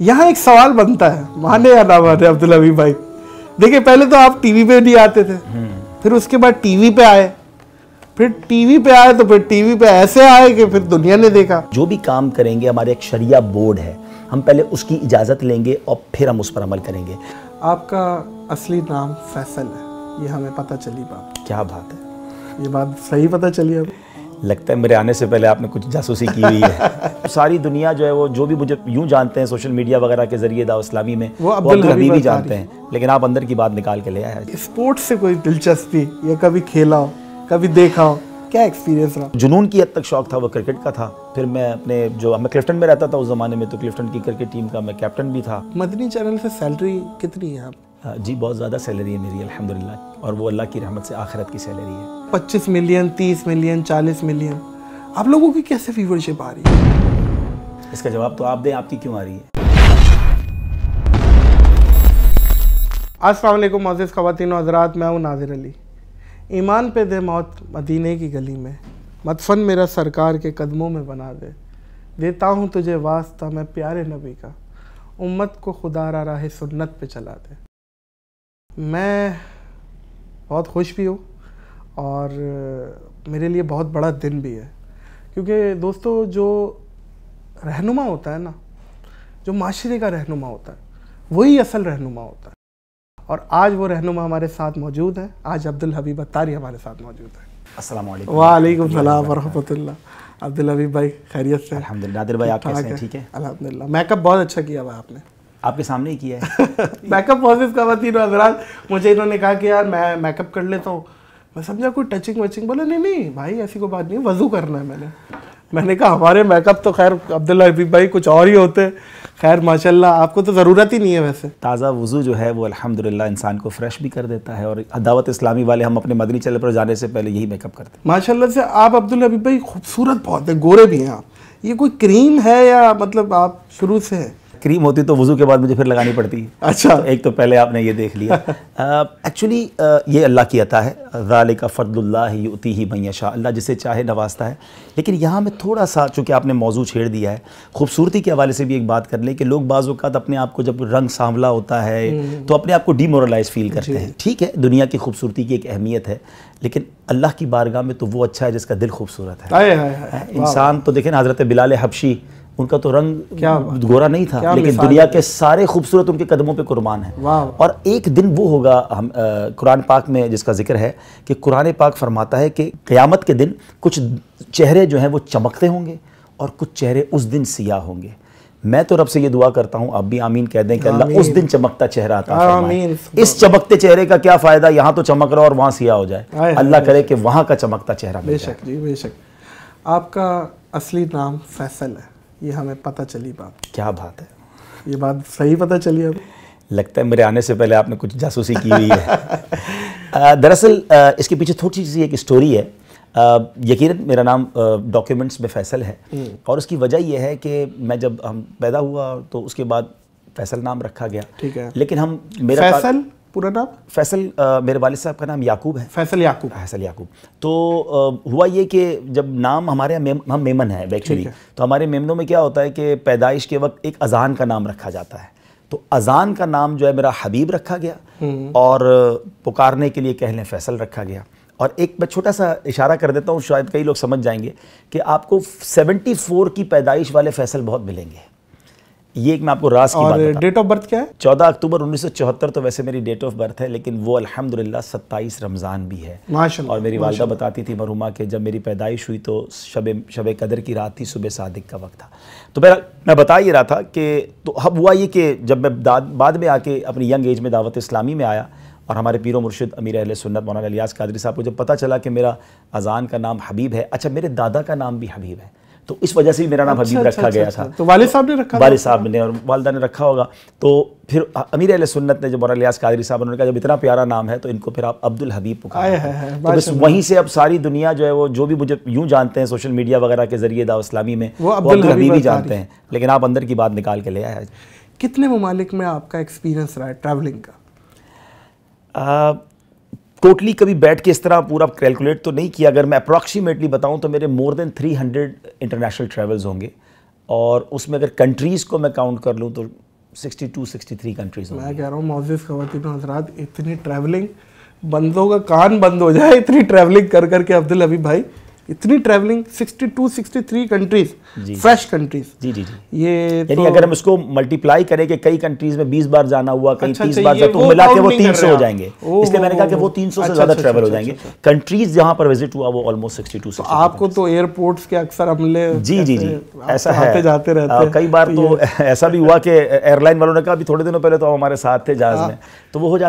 यहाँ एक सवाल बनता है माने या ना माने अब्दुल अभी भाई देखिए पहले तो आप टीवी पे नहीं आते थे फिर उसके बाद टीवी पे आए फिर टीवी पे आए तो फिर टीवी पे ऐसे आए कि फिर दुनिया ने देखा जो भी काम करेंगे हमारे एक शरिया बोर्ड है हम पहले उसकी इजाज़त लेंगे और फिर हम उस पर अमल करेंगे आपका असली नाम फैसल है ये हमें पता चली बात क्या बात है ये बात सही पता चली अब लगता है मेरे आने से पहले आपने कुछ जासूसी की हुई है सारी दुनिया जो है वो जो भी मुझे यूं जानते हैं सोशल मीडिया वगैरह के जरिए दाव इस्लामी में वो अब्दुल हबीब ही जानते हैं लेकिन आप अंदर की बात निकाल के ले आए स्पोर्ट्स से कोई दिलचस्पी या कभी खेला हो कभी देखा हो क्या एक्सपीरियंस रहा जुनून की हद तक शौक था वो क्रिकेट का था फिर मैं अपने जो मैं क्लिफ्टन में रहता था उस ज़माने में तो क्लिफ्टन की क्रिकेट टीम का मैं कैप्टन भी था मदनी चैनल से सैलरी कितनी है आप हाँ, जी बहुत ज़्यादा सैलरी है मेरी अलहमदिल्ला और वो अल्लाह की रहमत से आखिरत की सैलरी है पच्चीस मिलियन तीस मिलियन चालीस मिलियन आप लोगों की कैसे व्यूवरशिप आ रही है इसका जवाब तो आप दें आपकी क्यों आ रही है असलम मोजिज़ ख़वान हजरात मैं हूँ नाजिर अली ईमान पे दे मौत मदीने की गली में मतफन मेरा सरकार के कदमों में बना दे देता हूँ तुझे वास्ता मैं प्यारे नबी का उम्मत को खुदा राह सुन्नत पे चला दे मैं बहुत खुश भी हूँ और मेरे लिए बहुत बड़ा दिन भी है क्योंकि दोस्तों जो रहनुमा होता है ना जो माशरे का रहनुमा होता है वही असल रहनुमा होता है और आज वो रहनुमा हमारे साथ मौजूद है आज अब्दुल हबीब अतारी हमारे साथ मौजूद है वालेकुम सलाम वरहमतुल्ला अब्दुल हबीब भाई खैरियत से अलहमदिल्ला भाई आप कैसे हैं ठीक है अलहमदिल्ला मेकअप बहुत अच्छा किया हुआ आपने आपके सामने ही किया है मेकअप वर्सेस का तीनों हजरात मुझे इन्होंने कहा कि यार मैं मेकअप कर लेता हूँ मैं समझा कोई टचिंग वचिंग बोले नहीं नहीं भाई ऐसी कोई बात नहीं वजू करना है मैंने मैंने कहा हमारे मेकअप तो खैर अब्दुल्ला हबीब भाई कुछ और ही होते खैर माशाल्लाह आपको तो ज़रूरत ही नहीं है वैसे ताज़ा वज़ू जो है वो अल्हम्दुलिल्लाह इंसान को फ्रेश भी कर देता है और दावत इस्लामी वाले हम अपने मदनी चले पर जाने से पहले यही मेकअप करते हैं माशाल्लाह से आप अब्दुल हबीब भाई खूबसूरत बहुत है गोरे भी हैं आप ये कोई क्रीम है या मतलब आप शुरू से हैं क्रीम होती तो वज़ू के बाद मुझे फिर लगानी पड़ती है अच्छा तो एक तो पहले आपने ये देख लिया एक्चुअली ये अल्लाह की अता है ज़ाल का फ़दल्ला युती ही मैशा अल्लाह जिसे चाहे नवाजता है लेकिन यहाँ मैं थोड़ा सा चूँकि आपने मौजू छेड़ दिया है खूबसूरती के हवाले से भी एक बात कर लें कि लोग बाज़ात अपने आप को जब रंग सांवला होता है हम्म। तो अपने आप को डीमोरलाइज फील करते हैं ठीक है दुनिया की खूबसूरती की एक अहमियत है लेकिन अल्लाह की बारगाह में तो वो अच्छा है जिसका दिल खूबसूरत है इंसान तो देखें हज़रत बिलाल हबशी उनका तो रंग क्या गोरा नहीं था लेकिन दुनिया के सारे खूबसूरत उनके कदमों पे कुर्बान है और एक दिन वो होगा हम कुरान पाक में जिसका जिक्र है कि कुरान पाक फरमाता है कि क़यामत के दिन कुछ चेहरे जो हैं वो चमकते होंगे और कुछ चेहरे उस दिन सियाह होंगे मैं तो रब से ये दुआ करता हूँ आप भी आमीन कह दें कि अल्लाह उस दिन चमकता चेहरा था आमीन इस चमकते चेहरे का क्या फ़ायदा यहाँ तो चमक रहा और वहाँ सिया हो जाए अल्लाह करे कि वहाँ का चमकता चेहरा बेशक जी बेशक आपका असली नाम फैसल है ये हमें पता चली बात क्या बात है ये बात सही पता चली अब लगता है मेरे आने से पहले आपने कुछ जासूसी की हुई है दरअसल इसके पीछे थोड़ी सी एक स्टोरी है यकीन मेरा नाम डॉक्यूमेंट्स में फैसल है हम्म। और उसकी वजह यह है कि मैं जब हम पैदा हुआ तो उसके बाद फैसल नाम रखा गया ठीक है लेकिन हम मेरा फैसल पूरा नाम फैसल आ, मेरे वाले साहब का नाम याकूब है फैसल याकूब फैसल याकूब तो आ, हुआ ये कि जब नाम हमारे यहाँ मेम, हम मेमन है एक्चुअली तो हमारे मेमनों में क्या होता है कि पैदाइश के वक्त एक अजान का नाम रखा जाता है तो अजान का नाम जो है मेरा हबीब रखा गया हम्म। और पुकारने के लिए कह लें फैसल रखा गया और एक मैं छोटा सा इशारा कर देता हूँ शायद कई लोग समझ जाएंगे कि आपको 74 की पैदाइश वाले फैसल बहुत मिलेंगे ये एक मैं आपको रास की और डेट ऑफ बर्थ क्या है चौदह अक्टूबर चौहत्तर तो वैसे मेरी डेट ऑफ बर्थ है लेकिन वो अल्हम्दुलिल्लाह सत्ताईस रमज़ान भी है और मेरी वालदा बताती थी मरहुमा के जब मेरी पैदाइश हुई तो शब शब कदर की रात थी सुबह सादिक का वक्त था तो मेरा मैं बता ही रहा था कि तो अब हुआ ये कि जब मैं बाद में आके अपनी यंग एज में दावत इस्लामी में आया और हमारे पीरो मुर्शिद अमीर अहल सुन्नत मौलाना लियाज कादरी साहब को जब पता चला कि मेरा अज़ान का नाम हबीब है अच्छा मेरे दादा का नाम भी हबीब है तो इस वजह से भी मेरा नाम अच्छा, हबीब अच्छा, रखा गया अच्छा, था तो वाले साहब ने रखा वाले साहब ने और वालदा ने रखा होगा तो फिर अमीर अल सुन्नत ने जो और लियास कादरी साहब उन्होंने कहा जब इतना प्यारा नाम है तो इनको फिर आप अब्दुल हबीब पुकारा तो बस वहीं से अब सारी दुनिया जो है वो जो भी मुझे यूँ जानते हैं सोशल मीडिया वगैरह के जरिए दाव इस्लामी में वो अब्दुल हबीब ही जानते हैं लेकिन आप अंदर की बात निकाल के ले आए कितने ममालिक में आपका एक्सपीरियंस रहा है ट्रैवलिंग का टोटली कभी बैठ के इस तरह पूरा कैलकुलेट तो नहीं किया अगर मैं अप्रॉक्सीमेटली बताऊं तो मेरे मोर देन 300 इंटरनेशनल ट्रैवल्स होंगे और उसमें अगर कंट्रीज़ को मैं काउंट कर लूँ तो 62 63 कंट्रीज मैं कह रहा हूँ मोजिज खवतिन हजरात इतनी ट्रैवलिंग बंदों का कान बंद हो जाए इतनी ट्रैवलिंग कर करके अब्दुल अभी भाई इतनी ट्रैवलिंग 62 63 कंट्रीज फ्रेश कंट्रीज जी जी जी ये यानी तो, अगर हम इसको मल्टीप्लाई करें कि कई कंट्रीज में 20 बार जाना हुआ कई अच्छा, 30 अच्छा, तो बार जाना तो मिला के वो 300 हो जाएंगे इसलिए मैंने कहा कि वो 300 से ज़्यादा ट्रैवल अच्छा, अच्छा, हो अच्छा, जाएंगे कंट्रीज जहां पर विजिट हुआ वो ऑलमोस्ट सिक्सटी टू आपको तो एयरपोर्ट्स के अक्सर हमले जी जी जी ऐसा है जाते रहते कई बार तो, तो ऐसा भी हुआ कि एयरलाइन वालों ने कहा अभी थोड़े दिनों पहले तो हमारे साथ थे जहाज हाँ। में तो वो हो जाता